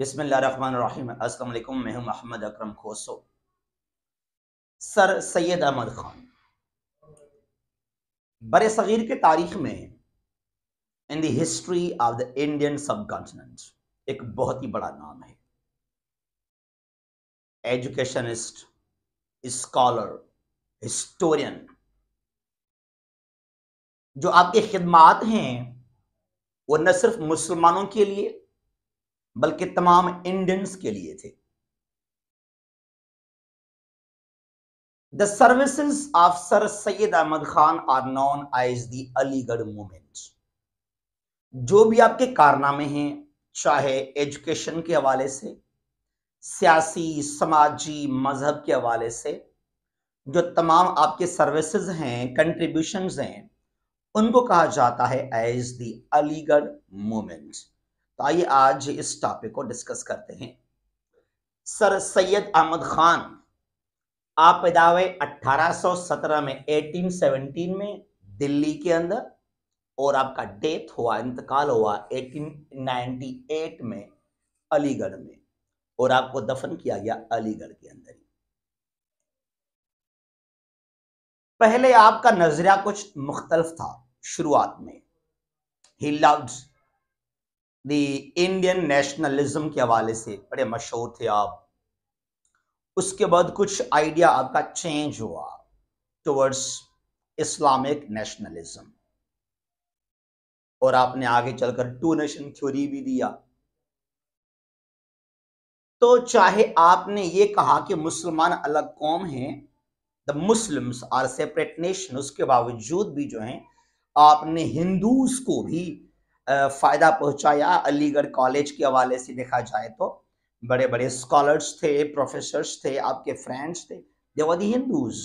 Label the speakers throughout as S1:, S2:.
S1: बिसमीम अल्लाम मैं हूं मोहम्मद अकरम खोसो सर सैयद अहमद खान बरे सग़ीर के तारीख में in the history of the Indian subcontinent एक बहुत ही बड़ा नाम है एजुकेशनिस्ट स्कॉलर हिस्टोरियन जो आपके खिदमात हैं वो न सिर्फ मुसलमानों के लिए बल्कि तमाम इंडियंस के लिए थे the service of sir Syed Ahmad Khan are known as the Aligarh movement जो भी आपके कारनामे हैं चाहे एजुकेशन के हवाले से सियासी समाजी मजहब के हवाले से जो तमाम आपके सर्विसेज हैं कंट्रीब्यूशंस हैं उनको कहा जाता है एज दी अलीगढ़ मूवमेंट तो आइए आज इस टॉपिक को डिस्कस करते हैं सर सैयद अहमद खान आप पैदा हुए 1817 में 1817 में दिल्ली के अंदर और आपका डेथ हुआ इंतकाल हुआ 1898 में अलीगढ़ में और आपको दफन किया गया अलीगढ़ के अंदर ही पहले आपका नजरिया कुछ मुख्तलफ था शुरुआत में ही लव्स दी इंडियन नेशनलिज्म के हवाले से बड़े मशहूर थे आप उसके बाद कुछ आइडिया आपका चेंज हुआ टुवर्ड्स इस्लामिक नेशनलिज्म और आपने आगे चलकर टू नेशन थ्योरी भी दिया तो चाहे आपने ये कहा कि मुसलमान अलग कौम हैं the Muslims are separate nation उसके बावजूद भी जो हैं आपने हिंदूज को भी फ़ायदा पहुंचाया अलीगढ़ कॉलेज के हवाले से देखा जाए तो बड़े बड़े स्कॉलर्स थे प्रोफेसर्स थे आपके फ्रेंड्स थे देवादी हिंदूज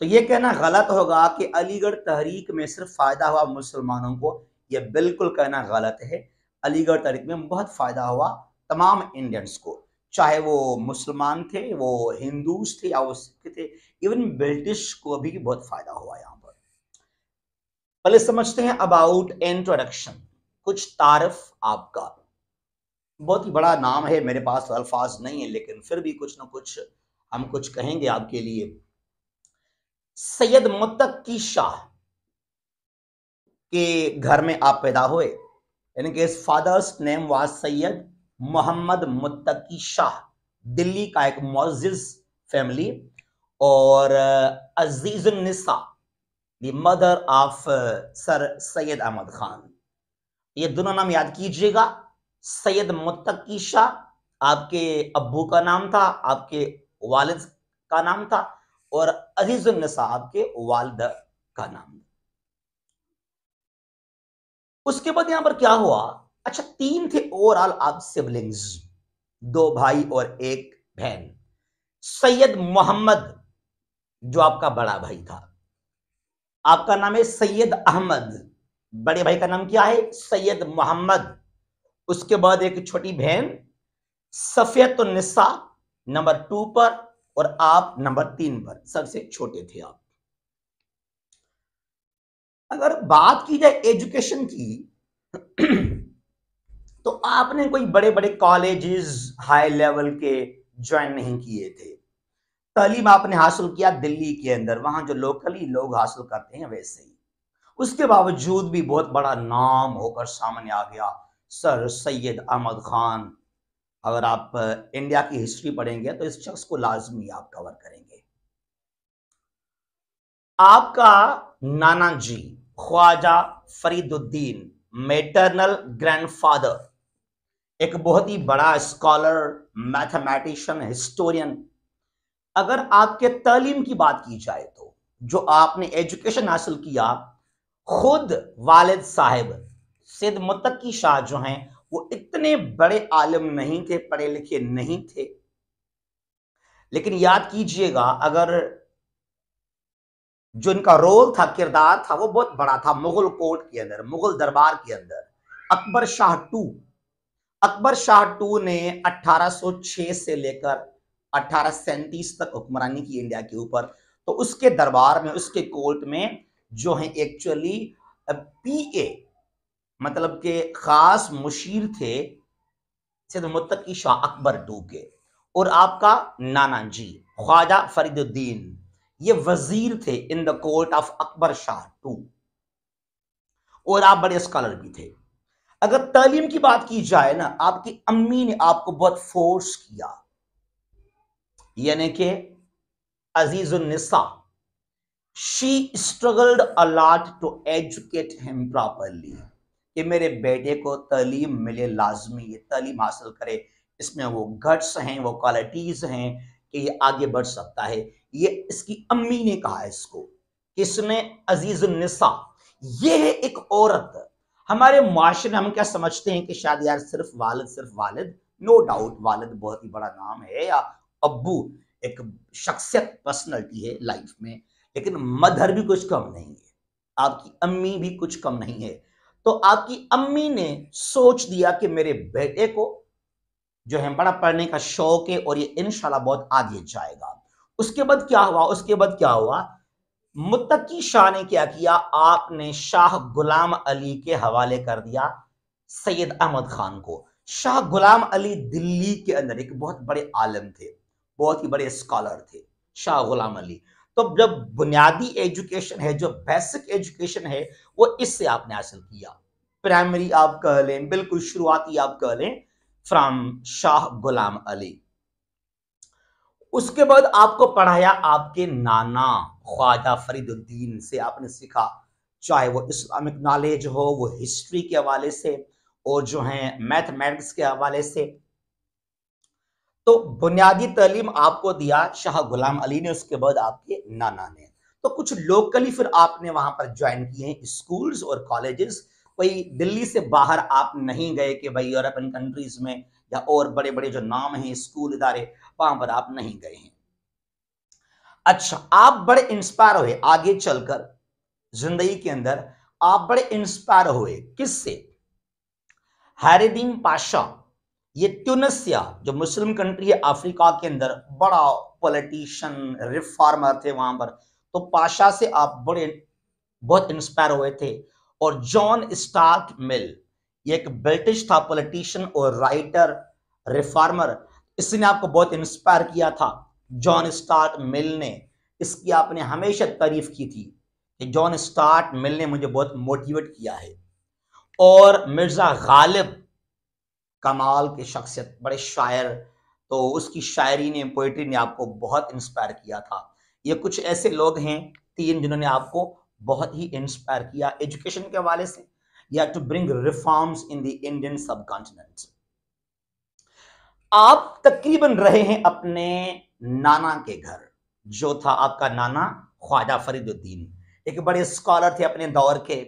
S1: तो ये कहना गलत होगा कि अलीगढ़ तहरीक में सिर्फ फ़ायदा हुआ मुसलमानों को यह बिल्कुल कहना गलत है अलीगढ़ तहरीक में बहुत फ़ायदा हुआ तमाम इंडियंस को चाहे वो मुसलमान थे वो हिंदूज थे या वो सिख थे इवन ब्रिटिश को भी बहुत फ़ायदा हुआ यहाँ पहले समझते हैं अबाउट इंट्रोडक्शन कुछ तारफ आपका बहुत ही बड़ा नाम है मेरे पास अल्फाज नहीं है लेकिन फिर भी कुछ ना कुछ हम कुछ कहेंगे आपके लिए सैयद मुतकी शाह के घर में आप पैदा हुए यानी his father's name was Syed Mohammad Muttaqi Shah Delhi का एक मोजिज फैमिली और Nisa the mother of sir Syed Ahmad Khan ये दोनों नाम याद कीजिएगा सैयद मुत्तकी शाह आपके अब्बू का नाम था आपके वालिद का नाम था और अजीजुल साहब के वालद का नाम उसके बाद यहां पर क्या हुआ अच्छा तीन थे ओवरऑल आप सिबलिंग्स दो भाई और एक बहन सैयद मोहम्मद जो आपका बड़ा भाई था आपका नाम है सैयद अहमद बड़े भाई का नाम क्या है सैयद मोहम्मद उसके बाद एक छोटी बहन सफेद निस्सा नंबर टू पर और आप नंबर तीन पर सबसे छोटे थे आप अगर बात की जाए एजुकेशन की तो आपने कोई बड़े बड़े कॉलेजेस हाई लेवल के ज्वाइन नहीं किए थे तालीम आपने हासिल किया दिल्ली के अंदर वहां जो लोकली लोग हासिल करते हैं वैसे ही उसके बावजूद भी बहुत बड़ा नाम होकर सामने आ गया सर सैयद अहमद खान अगर आप इंडिया की हिस्ट्री पढ़ेंगे तो इस शख्स को लाजमी आप कवर करेंगे आपका नाना जी ख्वाजा फरीदुद्दीन मेटरनल ग्रैंडफादर एक बहुत ही बड़ा स्कॉलर मैथमेटिशियन हिस्टोरियन अगर आपके तालीम की बात की जाए तो जो आपने एजुकेशन हासिल किया खुद वालिद साहब सिद मुतकी शाह जो हैं वो इतने बड़े आलम नहीं थे पढ़े लिखे नहीं थे लेकिन याद कीजिएगा अगर जो इनका रोल था किरदार था वो बहुत बड़ा था मुगल कोर्ट के अंदर मुगल दरबार के अंदर अकबर शाह टू अकबर शाह टू ने 1806 से लेकर 1837 तक हुक्मरानी की इंडिया के ऊपर तो उसके दरबार में उसके कोर्ट में जो है एक्चुअली पीए मतलब के खास मुशीर थे मुतकी शाह अकबर डूके और आपका नाना जी ख्वाजा फरीदुद्दीन ये वजीर थे in the court of Akbar Shah two और आप बड़े स्कॉलर भी थे अगर तालीम की बात की जाए ना आपकी अम्मी ने आपको बहुत फोर्स किया यानी कि Azizunnisa she struggled a lot to educate him properly कि मेरे बेटे को तालीम मिले लाजमी ये तालीम हासिल करे इसमें वो गट्स हैं वो क्वालिटीज़ हैं कि ये आगे बढ़ सकता है ये इसकी अम्मी ने कहा इसको किसने अजीजुलनिसा ये है एक औरत हमारे माशरे हम क्या समझते हैं कि शायद यार सिर्फ वालिद सिर्फ वालिद नो डाउट वालिद बहुत ही बड़ा नाम है या अब्बू एक शख्सियत पर्सनैलिटी है लाइफ में लेकिन मदर भी कुछ कम नहीं है आपकी अम्मी भी कुछ कम नहीं है तो आपकी अम्मी ने सोच दिया कि मेरे बेटे को जो है बड़ा पढ़ने का शौक है और ये इनशाला बहुत आगे जाएगा उसके बाद क्या हुआ उसके बाद क्या हुआ मुतकी शाह ने क्या किया आपने शाह गुलाम अली के हवाले कर दिया सैयद अहमद खान को शाह गुलाम अली दिल्ली के अंदर एक बहुत बड़े आलम थे बहुत ही बड़े स्कॉलर थे शाह गुलाम अली तो जब बुनियादी एजुकेशन है जो बेसिक एजुकेशन है वो इससे आपने हासिल किया प्राइमरी आप कह लें बिल्कुल शुरुआती आप कह लें फ्रॉम शाह गुलाम अली उसके बाद आपको पढ़ाया आपके नाना ख्वाजा फरीदुद्दीन से आपने सीखा चाहे वो इस्लामिक नॉलेज हो वो हिस्ट्री के हवाले से और जो है मैथमेटिक्स के हवाले से तो बुनियादी तलीम आपको दिया शाह गुलाम अली ने उसके बाद आपके नाना ने तो कुछ लोकली फिर आपने वहां पर ज्वाइन किए हैं स्कूल्स और कॉलेजेस कोई दिल्ली से बाहर आप नहीं गए कि भाई यूरोपियन कंट्रीज में या और बड़े बड़े जो नाम हैं स्कूल इधारे वहां पर आप नहीं गए हैं अच्छा आप बड़े इंस्पायर हुए आगे चलकर जिंदगी के अंदर आप बड़े इंस्पायर हुए किससे हरिदीन पाशा ये ट्यूनसिया जो मुस्लिम कंट्री है अफ्रीका के अंदर बड़ा पॉलिटिशियन रिफॉर्मर थे वहां पर तो पाशा से आप बड़े बहुत इंस्पायर हुए थे और जॉन स्टार्ट मिल ये एक ब्रिटिश था पॉलिटिशियन और राइटर रिफॉर्मर इसने आपको बहुत इंस्पायर किया था जॉन स्टार्ट मिल ने इसकी आपने हमेशा तारीफ की थी कि जॉन स्टार्ट मिल ने मुझे बहुत मोटिवेट किया है और मिर्ज़ा गालिब कमाल की शख्सियत बड़े शायर तो उसकी शायरी ने पोइट्री ने आपको बहुत इंस्पायर किया था ये कुछ ऐसे लोग हैं तीन जिन्होंने आपको बहुत ही इंस्पायर किया एजुकेशन के हवाले से या to bring reforms in the Indian subcontinent आप तकरीबन रहे हैं अपने नाना के घर जो था आपका नाना ख्वाजा फरीदुद्दीन एक बड़े स्कॉलर थे अपने दौर के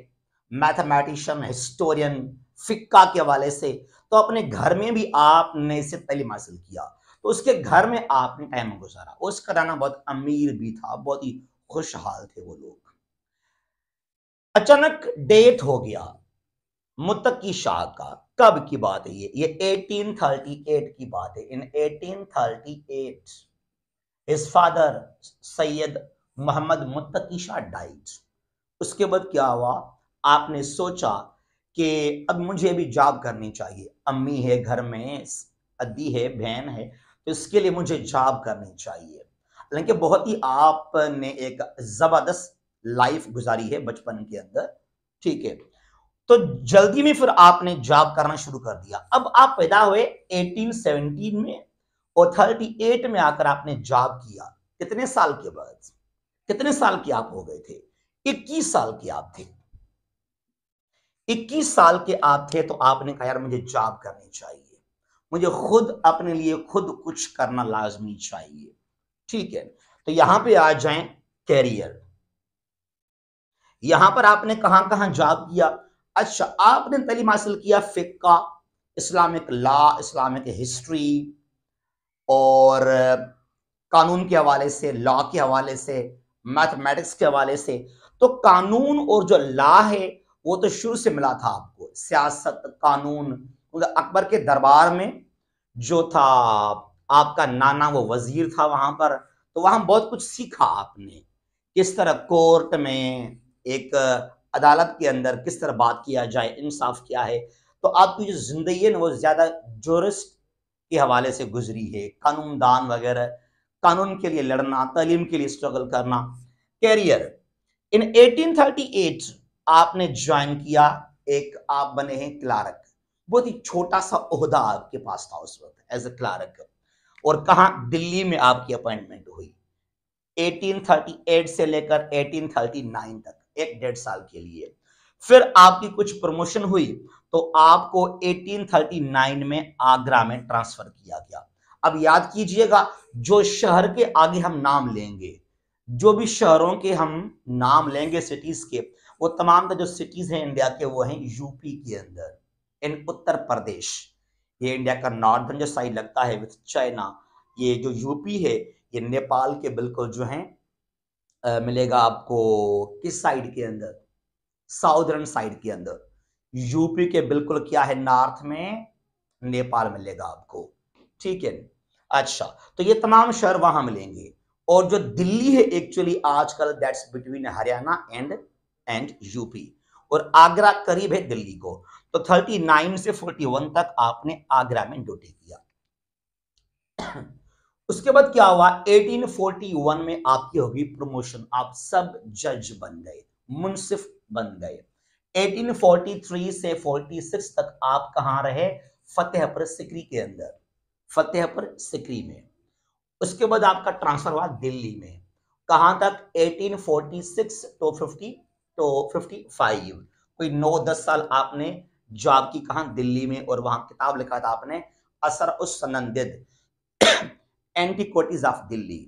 S1: मैथमेटिशियन हिस्टोरियन फिक्का के हवाले से तो अपने घर में भी आपने इसे तलीम हासिल किया तो उसके घर में आपने टाइम गुजारा उसका राना बहुत अमीर भी था बहुत ही खुशहाल थे वो लोग अचानक डेट हो गया मुतकी शाह का कब की बात है ये ये 1838 की बात है in 1838 his father Syed Mohammad Muttaqi Shah died उसके बाद क्या हुआ आपने सोचा कि अब मुझे अभी जॉब करनी चाहिए अम्मी है घर में अदी है बहन है तो इसके लिए मुझे जॉब करनी चाहिए हालांकि बहुत ही आपने एक ज़बरदस्त लाइफ गुजारी है बचपन के अंदर ठीक है तो जल्दी में फिर आपने जॉब करना शुरू कर दिया अब आप पैदा हुए 1817 में और 38 में आकर आपने जॉब किया कितने साल के बाद कितने साल के आप हो गए थे इक्कीस साल के आप थे 21 साल के आप थे तो आपने कहा यार मुझे जॉब करनी चाहिए मुझे खुद अपने लिए खुद कुछ करना लाजमी चाहिए ठीक है तो यहां पे आ जाए कैरियर यहां पर आपने कहां कहां जॉब किया अच्छा आपने तलीम हासिल किया फिक्का इस्लामिक लॉ इस्लामिक हिस्ट्री और कानून के हवाले से लॉ के हवाले से मैथमेटिक्स के हवाले से तो कानून और जो लॉ है वो तो शुरू से मिला था आपको सियासत कानून तो अकबर के दरबार में जो था आपका नाना वो वजीर था वहां पर तो वहां बहुत कुछ सीखा आपने किस तरह कोर्ट में एक अदालत के अंदर किस तरह बात किया जाए इंसाफ क्या है तो आपकी जो जिंदगी है ना वो ज्यादा जोरिस्ट के हवाले से गुजरी है कानून दान वगैरह कानून के लिए लड़ना तालीम के लिए स्ट्रगल करना कैरियर इन 1838 आपने ज्वाइन किया एक आप बने हैं क्लार्क बहुत ही छोटा सा ओहदा आपके पास था उस वक्त एज ए क्लार्क और कहा दिल्ली में आपकी अपॉइंटमेंट हुई 1838 से लेकर 1839 तक एक डेढ़ साल के लिए फिर आपकी कुछ प्रमोशन हुई तो आपको 1839 में आगरा में ट्रांसफर किया गया अब याद कीजिएगा जो शहर के आगे हम नाम लेंगे जो भी शहरों के हम नाम लेंगे सिटीज के वो तमाम जो सिटीज़ हैं इंडिया के वो हैं यूपी के अंदर इन उत्तर प्रदेश ये इंडिया का नॉर्दर्न जो साइड लगता है विथ चाइना ये जो यूपी है ये नेपाल के बिल्कुल जो है मिलेगा आपको किस साइड के अंदर साउदर्न साइड के अंदर यूपी के बिल्कुल क्या है नॉर्थ में नेपाल मिलेगा आपको ठीक है अच्छा तो ये तमाम शहर वहां मिलेंगे और जो दिल्ली है एक्चुअली आजकल that's between Haryana and and UP और आगरा करीब है दिल्ली को तो 39 से 41 तक आपने आगरा में ड्यूटी किया उसके बाद क्या हुआ 1841 में आपकी होगी प्रमोशन आप सब जज बन गए मुंसिफ बन गए 1843 से 46 तक आप कहां रहे फतेहपुर सिकरी के अंदर फतेहपुर सिकरी में उसके बाद आपका ट्रांसफर हुआ दिल्ली में कहां तक 1846 टू तो तो फिफ्टी फाइव कोई नौ दस साल आपने जॉब की कहा दिल्ली में और वहां किताब लिखा था आपने असर उस सनंदिद एंटीक्विटीज ऑफ दिल्ली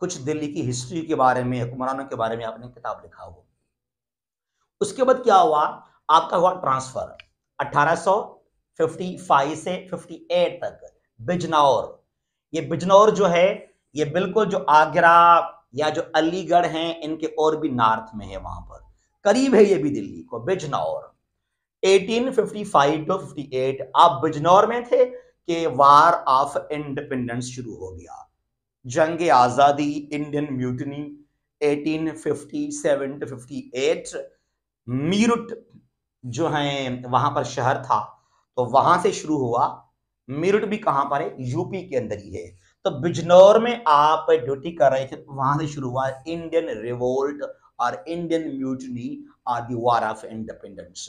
S1: कुछ दिल्ली की हिस्ट्री के बारे में हुक्मरानों के बारे में आपने किताब लिखा हो उसके बाद क्या हुआ आपका हुआ ट्रांसफर 1855 से 58 तक बिजनौर ये बिजनौर जो है ये बिल्कुल जो आगरा या जो अलीगढ़ हैं इनके और भी नॉर्थ में है वहां पर करीब है ये भी दिल्ली को बिजनौर 1855 टू 58 आप बिजनौर में थे कि वार ऑफ इंडिपेंडेंस शुरू हो गया जंग आज़ादी इंडियन म्यूटनी 1857 टू 58 मीरठ जो है वहां पर शहर था तो वहां से शुरू हुआ मीरठ भी कहां पर है यूपी के अंदर ही है तो बिजनौर में आप ड्यूटी कर रहे थे तो वहां से शुरू हुआ इंडियन रिवोल्ट और इंडियन म्यूटनी और दी ऑफ इंडिपेंडेंस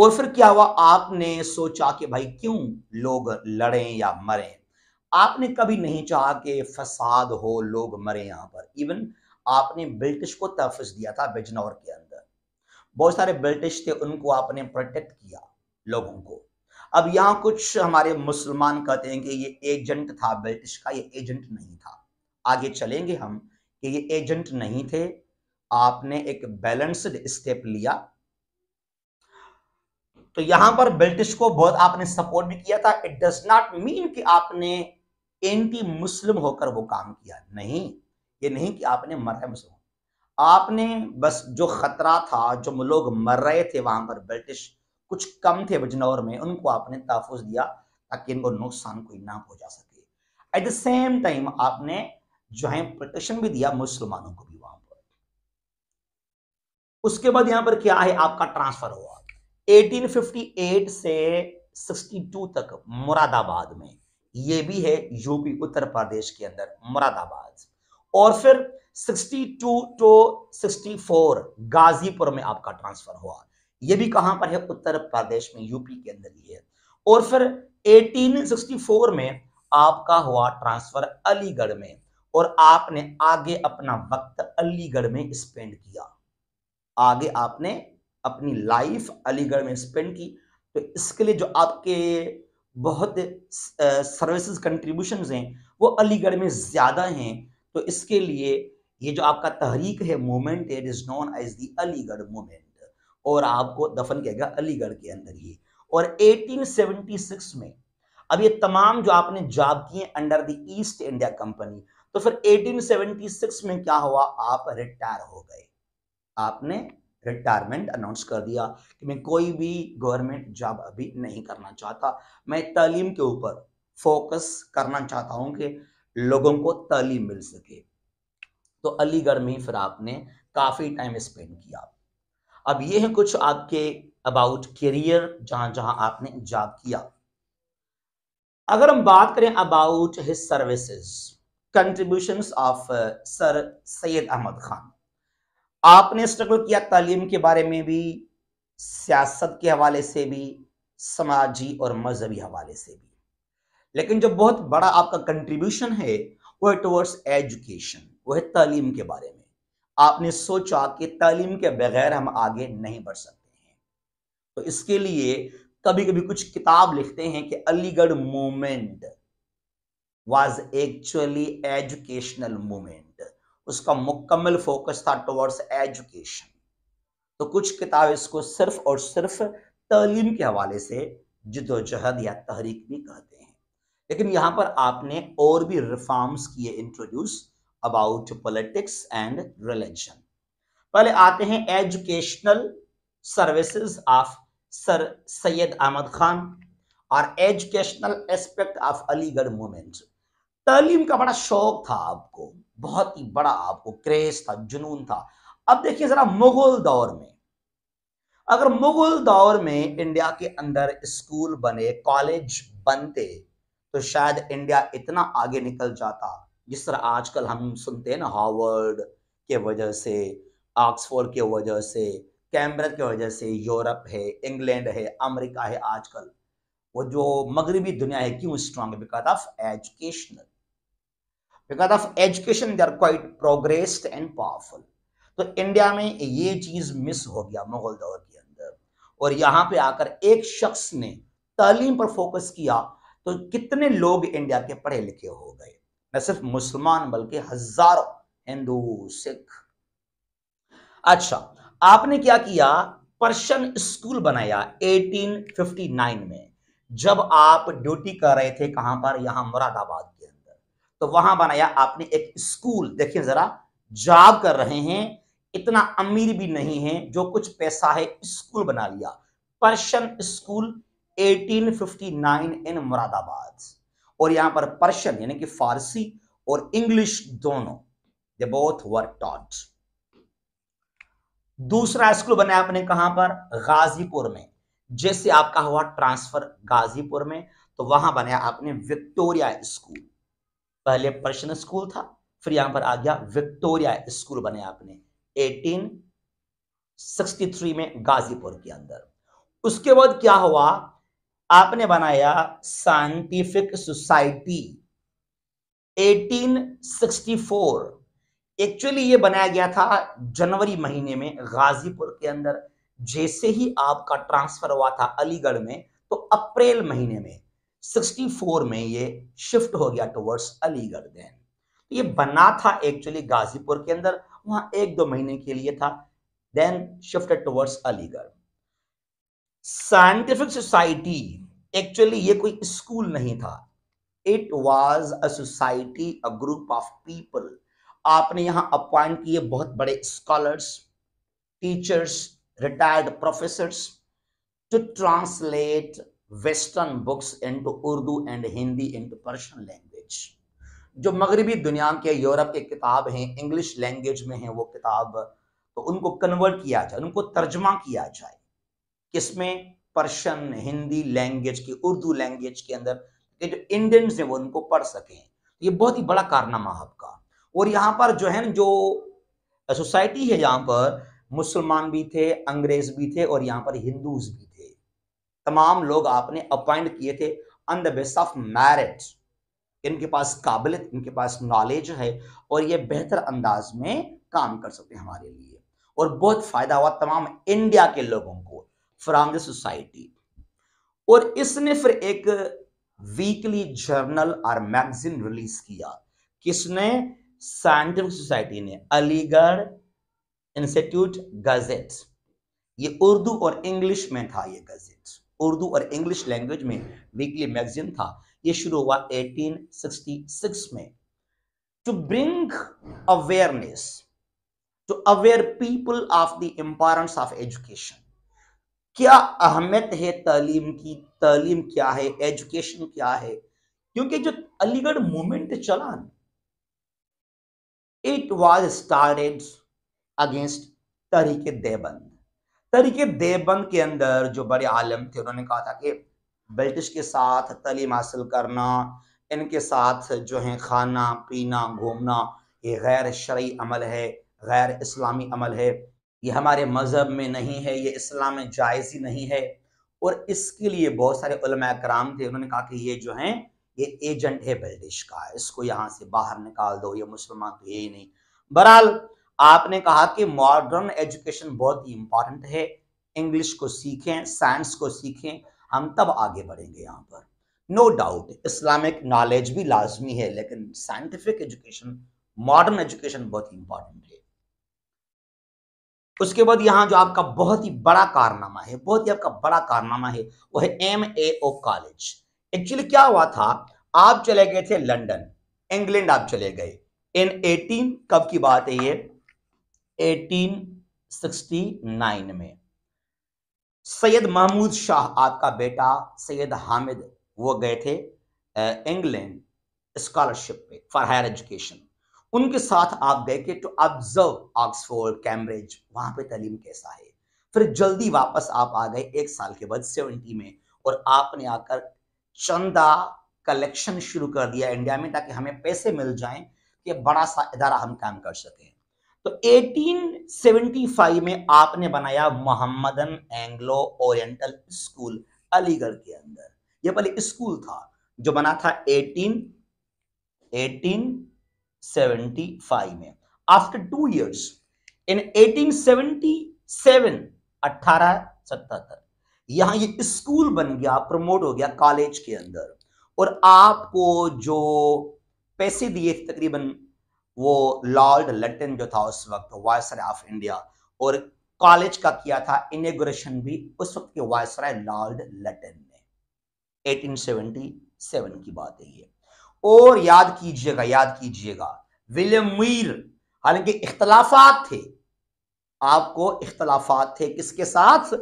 S1: और फिर क्या हुआ आपने सोचा कि भाई क्यों लोग लड़ें या मरें आपने कभी नहीं चाहा कि फसाद हो लोग मरे यहां पर इवन आपने ब्रिटिश को तहफ़ दिया था बिजनौर के अंदर बहुत सारे ब्रिटिश थे उनको आपने प्रोटेक्ट किया लोगों को अब यहां कुछ हमारे मुसलमान कहते हैं कि ये एजेंट था ब्रिटिश का ये एजेंट नहीं था आगे चलेंगे हम कि ये एजेंट नहीं थे आपने एक बैलेंस्ड स्टेप लिया तो यहां पर ब्रिटिश को बहुत आपने सपोर्ट भी किया था इट डज नॉट मीन कि आपने एंटी मुस्लिम होकर वो काम किया नहीं ये नहीं कि आपने मर रहे मुस्लिम आपने बस जो खतरा था जो लोग मर रहे थे वहां पर ब्रिटिश कुछ कम थे बिजनौर में उनको आपने तहफुज दिया ताकि इनको नुकसान कोई ना पहुंचा सके एट द सेम टाइम आपने जो है प्रोटेक्शन भी दिया मुसलमानों को भी वहां पर उसके बाद यहां पर क्या है आपका ट्रांसफर हुआ 1858 से 62 तक मुरादाबाद में ये भी है यूपी उत्तर प्रदेश के अंदर मुरादाबाद और फिर 62 टू 64 गाजीपुर में आपका ट्रांसफर हुआ ये भी कहां पर है उत्तर प्रदेश में यूपी के अंदर ही है और फिर 1864 में आपका हुआ ट्रांसफर अलीगढ़ में और आपने आगे अपना वक्त अलीगढ़ में स्पेंड किया आगे आपने अपनी लाइफ अलीगढ़ में स्पेंड की तो इसके लिए जो आपके बहुत सर्विसेज कंट्रीब्यूशन हैं वो अलीगढ़ में ज़्यादा हैं तो इसके लिए ये जो आपका तहरीक है movement it is known as the Aligarh movement और आपको दफन किया गया अलीगढ़ के अंदर ही और 1876 में अब ये तमाम जो आपने जॉब किए under the East India company तो फिर 1876 में क्या हुआ आप रिटायर हो गए आपने रिटायरमेंट अनाउंस कर दिया कि मैं कोई भी गवर्नमेंट जॉब अभी नहीं करना चाहता मैं तालीम के ऊपर फोकस करना चाहता हूं कि लोगों को तालीम मिल सके तो अलीगढ़ में फिर आपने काफ़ी टाइम स्पेंड किया अब ये है कुछ आपके अबाउट करियर जहां जहां आपने जॉब किया अगर हम बात करें about his services contributions of sir Syed Ahmad Khan आपने स्ट्रगल किया तालीम के बारे में भी सियासत के हवाले से भी समाजी और मजहबी हवाले से भी लेकिन जो बहुत बड़ा आपका कंट्रीब्यूशन है वह टुवर्ड्स एजुकेशन वह है तालीम के बारे में आपने सोचा कि तालीम के बगैर हम आगे नहीं बढ़ सकते हैं तो इसके लिए कभी कभी कुछ किताब लिखते हैं कि Aligarh movement was actually educational movement उसका मुकम्मल फोकस था टुवर्ड्स एजुकेशन तो कुछ किताब इसको सिर्फ और सिर्फ तलीम के हवाले से जदोजहद या तहरीक भी कहते हैं लेकिन यहाँ पर आपने और भी रिफॉर्म्स किए introduce about politics and religion पहले आते हैं educational services of sir Syed Ahmad Khan और educational aspect of Aligarh movement तालीम का बड़ा शौक था आपको बहुत ही बड़ा आपको क्रेज था जुनून था अब देखिए जरा मुगल दौर में अगर मुगल दौर में इंडिया के अंदर स्कूल बने कॉलेज बनते तो शायद इंडिया इतना आगे निकल जाता जिस तरह आजकल हम सुनते हैं ना हार्वर्ड के वजह से ऑक्सफोर्ड के वजह से कैम्ब्रिज की वजह से यूरोप है इंग्लैंड है अमेरिका है आजकल वो जो मगरबी दुनिया है क्यों strong because of educational because of education they are quite progressed and powerful तो इंडिया में ये चीज मिस हो गया मुगल दौर के अंदर और यहाँ पे आकर एक शख्स ने तालीम पर फोकस किया तो कितने लोग इंडिया के पढ़े लिखे हो गए न सिर्फ मुसलमान बल्कि हजारों हिंदू सिख अच्छा आपने क्या किया पर्शियन स्कूल बनाया 1859 में जब आप ड्यूटी कर रहे थे कहां पर यहां मुरादाबाद तो वहां बनाया आपने एक स्कूल देखिए जरा जॉब कर रहे हैं इतना अमीर भी नहीं है जो कुछ पैसा है स्कूल बना लिया पर्शियन स्कूल 1859 इन मुरादाबाद और यहां पर पर्शियन यानी कि फारसी और इंग्लिश दोनों दे बोथ वर टॉट दूसरा स्कूल बनाया आपने कहां पर गाजीपुर में जैसे आपका हुआ ट्रांसफर गाजीपुर में तो वहां बनाया आपने विक्टोरिया स्कूल पहले पर्शियन स्कूल था फिर यहां पर आ गया विक्टोरिया स्कूल बने आपने 1863 में गाजीपुर के अंदर उसके बाद क्या हुआ आपने बनाया साइंटिफिक सोसाइटी 1864 एक्चुअली ये बनाया गया था जनवरी महीने में गाजीपुर के अंदर जैसे ही आपका ट्रांसफर हुआ था अलीगढ़ में तो अप्रैल महीने में 64 में ये शिफ्ट हो गया टुवर्ड्स अलीगढ़ देन ये बना था एक्चुअली गाजीपुर के अंदर वहां एक दो महीने के लिए था then shifted towards Aligarh scientific society actually ये कोई स्कूल नहीं था it was a society a group of people आपने यहां अपॉइंट किए बहुत बड़े scholars teachers retired professor to translate western books to Urdu and Hindi into Persian language जो मगरबी दुनिया के यूरोप के किताब हैं इंग्लिश लैंग्वेज में हैं वो किताब तो उनको कन्वर्ट किया जाए उनको तर्जमा किया जाए किसमें पर्शियन हिंदी लैंग्वेज की उर्दू लैंग्वेज के अंदर कि जो इंडियंस हैं वो उनको पढ़ सकें तो ये बहुत ही बड़ा कारनामा आपका और यहाँ पर जो है ना जो सोसाइटी है यहाँ पर मुसलमान भी थे अंग्रेज भी थे और यहाँ पर हिंदूज भी तमाम लोग आपने अपॉइंट किए थे on the base of merit इनके पास काबिलियत इनके पास नॉलेज है और ये बेहतर अंदाज में काम कर सकते हैं हमारे लिए और बहुत फायदा हुआ तमाम इंडिया के लोगों को फ्रॉम द सोसाइटी और इसने फिर एक वीकली जर्नल और मैगजीन रिलीज किया किसने साइंटिफिक सोसाइटी ने अलीगढ़ इंस्टीट्यूट गजेट ये उर्दू और इंग्लिश में था ये गजेट उर्दू और इंग्लिश लैंग्वेज में वीकली मैगजीन था ये शुरू हुआ 1866 में to bring awareness to aware people of the importance of education क्या अहमियत है तालीम की तालीम क्या है एजुकेशन क्या है क्योंकि जो अलीगढ़ मूवमेंट चला इट वॉज स्टार्टेड अगेंस्ट तरीके देबंद तरीके देवबंद के अंदर जो बड़े आलम थे उन्होंने कहा था कि ब्रिटिश के साथ तलीम हासिल करना इनके साथ जो है खाना पीना घूमना ये गैर शर्य अमल है गैर इस्लामी अमल है ये हमारे मज़हब में नहीं है ये इस्लाम में जायज़ ही नहीं है और इसके लिए बहुत सारे कराम थे उन्होंने कहा कि ये जो हैं ये एजेंट है ब्रिटिश का इसको यहाँ से बाहर निकाल दो ये मुसलमान तो यही नहीं बहरहाल आपने कहा कि मॉडर्न एजुकेशन बहुत ही इंपॉर्टेंट है इंग्लिश को सीखें साइंस को सीखें हम तब आगे बढ़ेंगे यहाँ पर नो डाउट इस्लामिक नॉलेज भी लाजमी है लेकिन साइंटिफिक एजुकेशन मॉडर्न एजुकेशन बहुत ही इंपॉर्टेंट है उसके बाद यहाँ जो आपका बहुत ही बड़ा कारनामा है बहुत ही आपका बड़ा कारनामा है वो है M A O college actually क्या हुआ था आप चले गए थे लंदन इंग्लैंड आप चले गए इन 18 कब की बात है ये 1869 में सैयद महमूद शाह आपका बेटा सैयद हामिद वो गए थे इंग्लैंड स्कॉलरशिप पे फॉर हायर एजुकेशन उनके साथ आप गए के टू ऑब्जर्व ऑक्सफोर्ड कैम्ब्रिज वहां पे तलीम कैसा है फिर जल्दी वापस आप आ गए एक साल के बाद सेवेंटी में और आपने आकर चंदा कलेक्शन शुरू कर दिया इंडिया में ताकि हमें पैसे मिल जाएं कि बड़ा सा इदारा हम काम कर सकें तो 1875 में आपने बनाया Mohammedan Anglo oriental school Aligarh के अंदर यह पहले स्कूल था जो बना था 18 1875 में आफ्टर टू इयर्स इन 1877 अठारह यहां ये यह स्कूल बन गया प्रमोट हो गया कॉलेज के अंदर और आपको जो पैसे दिए थे तकरीबन वो लॉर्ड लटन जो था उस वक्त वायसराय ऑफ इंडिया और कॉलेज का किया था इनग्रेशन भी उस वक्त के वायसराय लॉर्ड लटन ने 1877 की बात है ये और याद कीजिएगा याद कीजिएगा विलियम मीर हालांकि इख्तलाफात थे आपको इख्तलाफात थे किसके साथ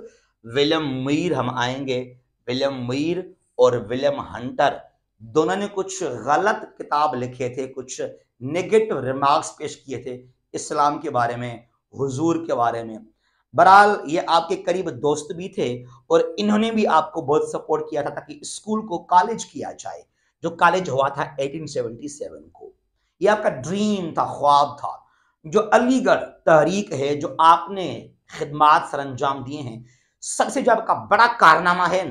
S1: विलियम मीर हम आएंगे विलियम मीर और विलियम हंटर दोनों ने कुछ गलत किताब लिखे थे कुछ नेगेटिव रिमार्क्स पेश किए थे इस्लाम के बारे में हुजूर के बारे में बहरहाल ये आपके करीब दोस्त भी थे और इन्होंने भी आपको बहुत सपोर्ट किया था ताकि स्कूल को कॉलेज किया जाए जो कॉलेज हुआ था 1877 को ये आपका ड्रीम था ख्वाब था जो अलीगढ़ तहरीक है जो आपने खिदमात सर अंजाम दिए हैं सबसे जो आपका बड़ा कारनामा है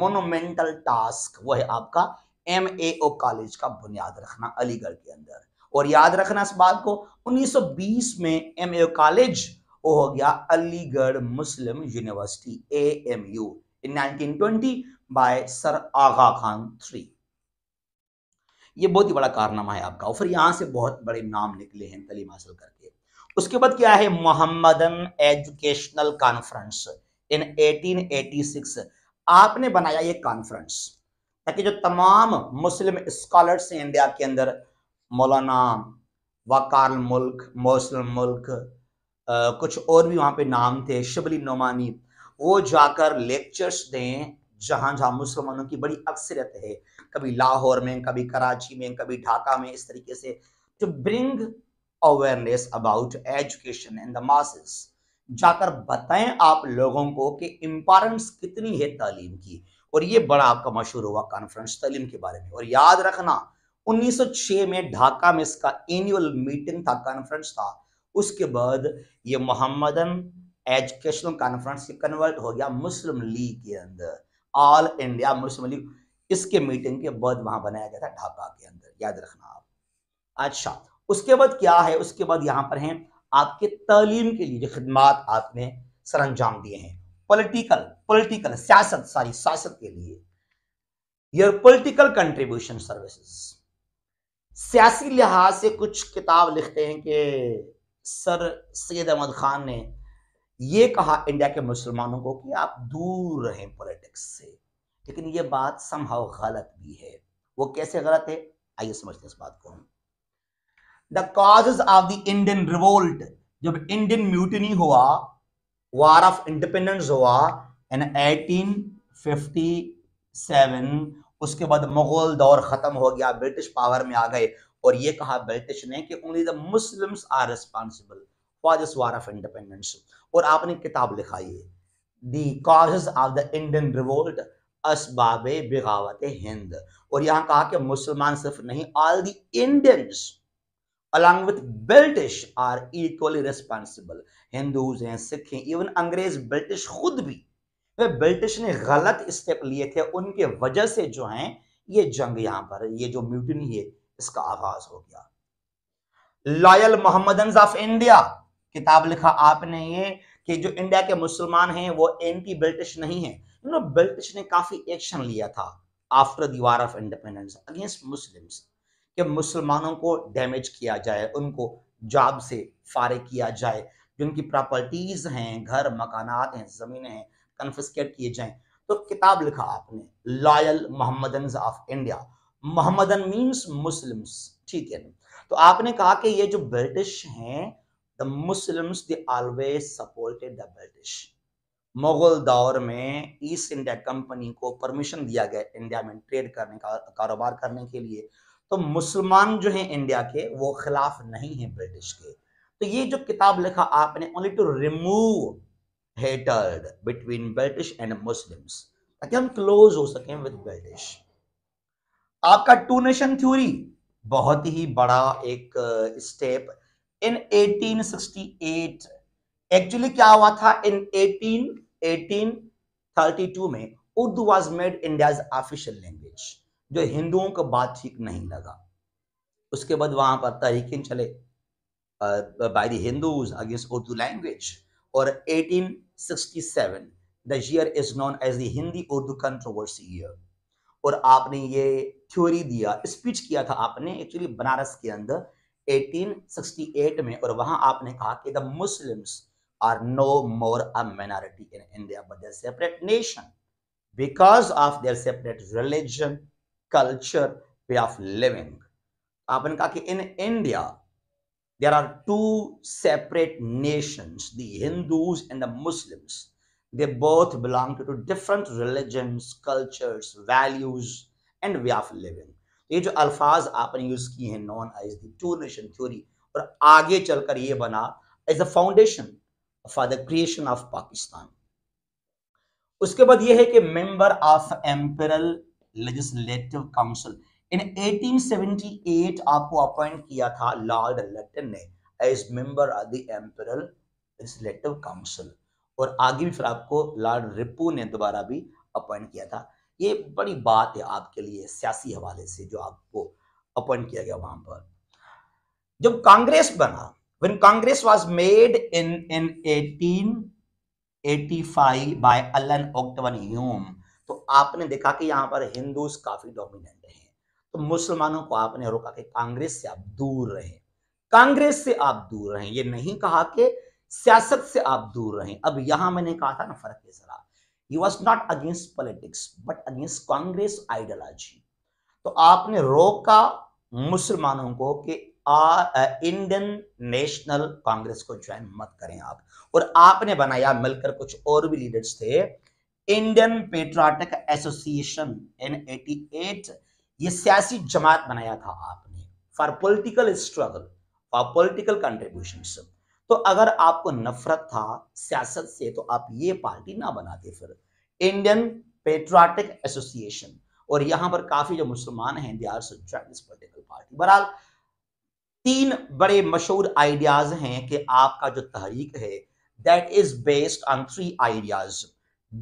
S1: मोनोमेंटल टास्क वो है आपका एम ए ओ कॉलेज का बुनियाद रखना अलीगढ़ के अंदर और याद रखना इस बात को 1920 में एम कॉलेज वो हो गया Aligarh Muslim university A M U in by sir Aga Khan three ये बहुत ही बड़ा कारनामा है आपका और फिर यहां से बहुत बड़े नाम निकले हैं तलीम हासिल करके उसके बाद क्या है मोहम्मदन एजुकेशनल कॉन्फ्रेंस इन 1886 आपने बनाया ये कॉन्फ्रेंस ताकि जो तमाम मुस्लिम स्कॉलर्स हैं इंडिया के अंदर मौलाना वकाल मुल्क मौसल मुल्क आ, कुछ और भी वहाँ पे नाम थे शबली नुमानी वो जाकर लेक्चर्स दें जहाँ जहाँ मुसलमानों की बड़ी अक्सरियत है कभी लाहौर में कभी कराची में कभी ढाका में इस तरीके से to bring awareness about education and the masses जाकर बताएं आप लोगों को कि इम्पॉर्टेंस कितनी है तालीम की और ये बड़ा आपका मशहूर हुआ कॉन्फ्रेंस तालीम के बारे में और याद रखना 1906 में ढाका में इसका एनुअल मीटिंग था कॉन्फ्रेंस था उसके बाद ये मोहम्मदन एजुकेशनल कॉन्फ्रेंस से कन्वर्ट हो गया मुस्लिम लीग के अंदर ऑल इंडिया मुस्लिम लीग इसके मीटिंग के बाद वहां बनाया गया था ढाका के अंदर याद रखना आप अच्छा उसके बाद क्या है उसके बाद यहाँ पर है आपके तालीम के लिए जो खदमात आपने सर अंजाम दिए हैं पॉलिटिकल पॉलिटिकल सियासत सारी सियासत के लिए योर पॉलिटिकल कंट्रीब्यूशन सर्विसेज सियासी लिहाज से कुछ किताब लिखते हैं कि सर सैद अहमद खान ने ये कहा इंडिया के मुसलमानों को कि आप दूर रहें पॉलिटिक्स से लेकिन ये बात संभव गलत भी है वो कैसे गलत है आइए समझते इस बात को the causes of the Indian revolt जब इंडियन म्यूटनी हुआ वार ऑफ इंडिपेंडेंस हुआ इन 1857 उसके बाद मुगल दौर ख़त्म हो गया ब्रिटिश पावर में आ गए और ये कहा ब्रिटिश ने कि only the Muslims are responsible for this war of independence और आपने किताब लिखाई है ऑफ द इंडियन रिवोल्ट असबाब बिगावत हिंद और यहाँ कहा कि मुसलमान सिर्फ नहीं all the Indians along with British are equally responsible Hindus हैं सिख हैं इवन अंग्रेज ब्रिटिश खुद भी वे ब्रिटिश ने गलत स्टेप लिए थे उनके वजह से जो है ये जंग यहां पर ये जो म्यूटनी है इसका आगाज हो गया लॉयल मोहम्मद ऑफ इंडिया किताब लिखा आपने ये कि जो इंडिया के मुसलमान हैं वो एंटी ब्रिटिश नहीं है ब्रिटिश ने काफी एक्शन लिया था आफ्टर दीवार ऑफ इंडिपेंडेंस अगेंस्ट मुस्लिम्स कि मुसलमानों को डैमेज किया जाए उनको जॉब से फारे किया जाए जिनकी प्रॉपर्टीज हैं घर मकानात हैं ज़मीनें हैं कन्फिस्केट किए जाएं तो किताब लिखा आपने loyal Mohammad of India Mohammedan means Muslims ठीक है तो आपने कहा कि ये जो ब्रिटिश हैं the Muslims they always supported the British Mughal दौर में ईस्ट इंडिया कंपनी को परमिशन दिया गया इंडिया में ट्रेड करने का कारोबार करने के लिए तो मुसलमान जो हैं इंडिया के वो खिलाफ नहीं हैं ब्रिटिश के तो ये जो किताब लिखा आपने only to remove hatred between British and Muslims ताकि हम क्लोज हो सकें विद ब्रिटिश आपका टू नेशन थ्योरी बहुत ही बड़ा एक स्टेप इन 1868 एक्चुअली क्या हुआ था इन 18 1832 में Urdu was made India's official language जो हिंदुओं को बात ठीक नहीं लगा उसके बाद वहां पर तहरीकिन चले by the Hindus against Urdu language और 1867 the year is known as the Hindi Urdu controversy year और आपने ये थ्योरी दिया स्पीच किया था आपने एक्चुअली बनारस के अंदर 1868 में और वहां आपने कहा कि the Muslims are no more a minority in India but their separate nation because of their separate religion culture way of living आपने कहा कि in India there are two separate nations, the Hindus and the Muslims. They both belong to different religions, cultures, values, and way of living. ये जो अल्फाज आपने use किए हैं known as the two nation theory और आगे चलकर ये बना as the foundation for the creation of Pakistan उसके बाद ये है कि member of imperial legislative council in 1878 आपको अपॉइंट किया था लॉर्ड लटन ने as member of the imperial legislative council और आगे भी फिर आपको लॉर्ड रिपू ने दोबारा भी अपॉइंट किया था ये बड़ी बात है आपके लिए सियासी हवाले से जो आपको अपॉइंट किया गया वहां पर जब कांग्रेस बना when Congress was made in in 1885 by Allan Octavian Hume तो आपने देखा कि यहां पर हिंदूज काफी डोमिनेंट तो मुसलमानों को आपने रोका कि कांग्रेस से आप दूर रहें कांग्रेस से आप दूर रहें ये नहीं कहा कि सियासत से आप दूर रहें अब यहां मैंने कहा था ना फर्क है जरा ही was not against politics but against Congress ideology तो आपने रोका मुसलमानों को कि इंडियन नेशनल कांग्रेस को ज्वाइन मत करें आप और आपने बनाया मिलकर कुछ और भी लीडर्स थे Indian patriotic association in eight ये सियासी जमात बनाया था आपने for political struggle for political contribution तो अगर आपको नफरत था सियासत से तो आप ये पार्टी ना बनाते फिर इंडियन पेट्राटिक एसोसिएशन और यहां पर काफी जो मुसलमान हैं they are this political party बहरहाल तीन बड़े मशहूर आइडियाज हैं कि आपका जो तहरीक है that is based on three ideas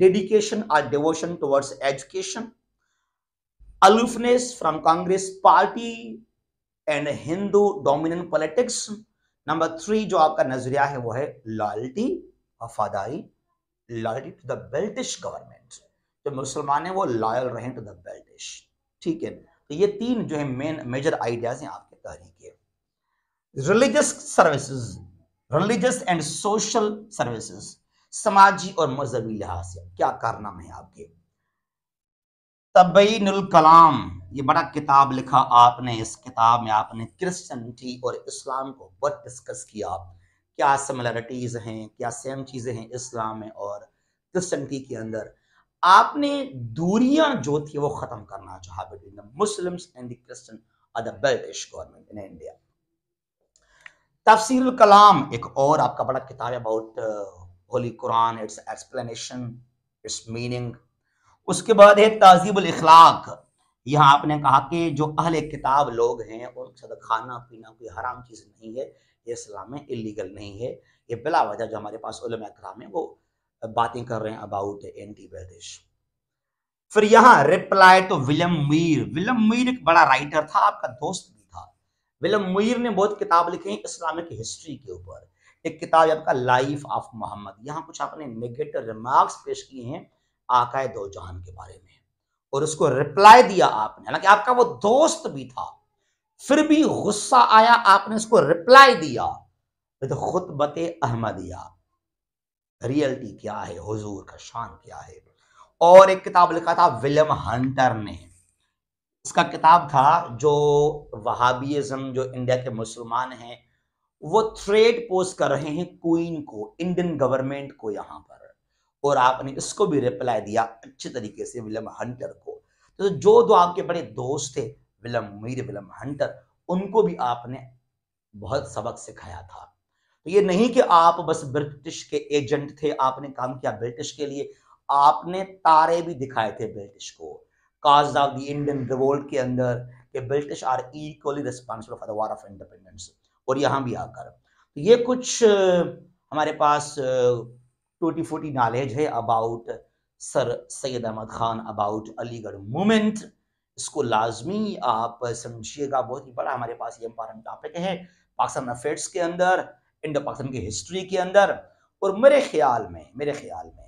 S1: dedication और devotion towards education aloofness from Congress party and Hindu dominant politics. Number three जो आपका नजरिया है वो है लॉयल्टी वफादारी loyalty to the British government जो मुसलमान है वो लॉयल रहें टू द बेल्टिश ठीक है तो ये तीन जो है मेन मेजर आइडियाज हैं आपके तहरीर के religious services religious and social services समाजी और मजहबी लिहाज से क्या कारनामे हैं आपके तबईनुल कलाम ये बड़ा किताब लिखा आपने इस किताब में आपने क्रिश्चनिटी और इस्लाम को बहुत डिस्कस किया क्या सिमिलरिटीज़ हैं क्या सेम चीज़ें हैं इस्लाम में और क्रिश्चनिटी के अंदर आपने दूरियां जो थी वो ख़त्म करना चाहा between the Muslims and the Christian और the British government in India तफसील कलाम एक और आपका बड़ा किताब है about Holy Quran its explanation its meaning उसके बाद है तहजीबल इखलाक यहाँ आपने कहा कि जो अहल किताब लोग हैं और सद खाना पीना कोई हराम चीज़ नहीं है ये इस्लाम में इलीगल नहीं है ये बिला वजह जो हमारे पास है वो बातें कर रहे हैं अबाउट एंटी बर्दिश फिर यहाँ रिप्लाई तो विलियम मीर विलियम मीर एक बड़ा राइटर था आपका दोस्त भी था विलियम मीर ने बहुत किताब लिखी है इस्लामिक हिस्ट्री के ऊपर एक किताब आपका लाइफ ऑफ मोहम्मद यहाँ कुछ आपने नेगेटिव रिमार्क्स पेश किए हैं आकाए दो जहान के बारे में और उसको रिप्लाई दिया आपने हालांकि आपका वो दोस्त भी था फिर भी गुस्सा आया आपने उसको रिप्लाई दिया तो खुतबत अहमदिया रियलिटी क्या है हुजूर का शान क्या है और एक किताब लिखा था विलियम हंटर ने इसका किताब था जो वहाबियज़म जो इंडिया के मुसलमान हैं वो थ्रेड पोस्ट कर रहे हैं क्वीन को इंडियन गवर्नमेंट को यहाँ पर और आपने इसको भी रिप्लाई दिया अच्छे तरीके से विलम हंटर को तो जो दो आपके बड़े दोस्त थे विलम मीर विलम हंटर उनको भी आपने बहुत सबक सिखाया था तो ये नहीं कि आप बस ब्रिटिश के एजेंट थे आपने काम किया ब्रिटिश के लिए आपने तारे भी दिखाए थे ब्रिटिश को cause of the Indian revolt के अंदर कि British are equally responsible for the war of independence और यहाँ भी आकर तो ये कुछ हमारे पास टोटी फोर्टी नॉलेज है about sir Syed Ahmad Khan about Aligarh movement इसको लाजमी आप समझिएगा बहुत ही बड़ा हमारे पास ये इम्पॉर्टेंट टॉपिक है पाकिस्तान अफेयर्स के अंदर इंडो पाकिस्तान की हिस्ट्री के अंदर और मेरे ख्याल में मेरे ख्याल में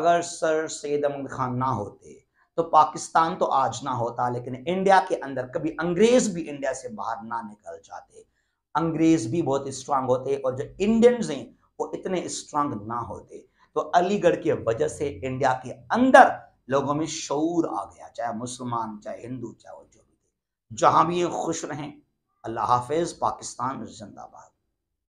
S1: अगर सर सैद अहमद खान ना होते तो पाकिस्तान तो आज ना होता लेकिन इंडिया के अंदर कभी अंग्रेज भी इंडिया से बाहर ना निकल जाते अंग्रेज भी बहुत स्ट्रांग होते और जो इंडियंस हैं वो इतने स्ट्रांग ना होते तो अलीगढ़ की वजह से इंडिया के अंदर लोगों में शूर आ गया चाहे मुसलमान चाहे हिंदू चाहे वो जो भी जहां भी ये खुश रहें अल्लाह हाफिज़ पाकिस्तान जिंदाबाद